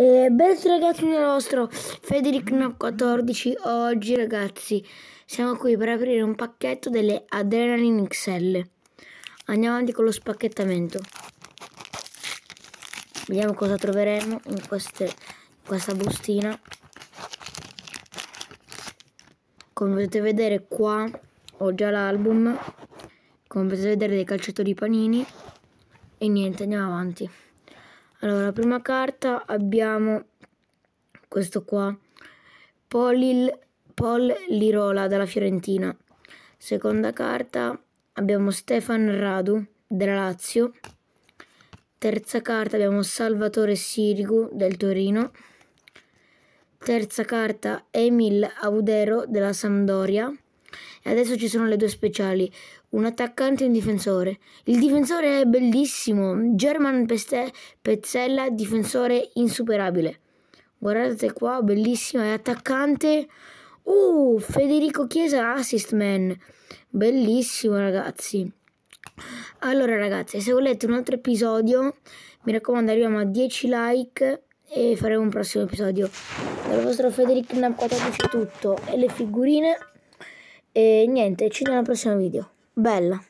E ben ragazzi nel nostro Federic Knob 14 Oggi ragazzi siamo qui per aprire un pacchetto delle Adrenaline XL Andiamo avanti con lo spacchettamento Vediamo cosa troveremo in, queste, in questa bustina Come potete vedere qua ho già l'album Come potete vedere dei calciatori panini E niente andiamo avanti allora, la prima carta abbiamo questo qua, Polil, Paul Lirola della Fiorentina. Seconda carta abbiamo Stefan Radu della Lazio. Terza carta abbiamo Salvatore Sirigu del Torino. Terza carta Emil Audero della Sampdoria adesso ci sono le due speciali, un attaccante e un difensore. Il difensore è bellissimo, German Peste Pezzella, difensore insuperabile. Guardate qua, bellissimo, è attaccante. Uh, Federico Chiesa assist man. Bellissimo ragazzi. Allora ragazzi, se volete un altro episodio, mi raccomando arriviamo a 10 like e faremo un prossimo episodio. Dal vostro Federico Napquatato c'è tutto e le figurine. E niente, ci vediamo al prossimo video. Bella!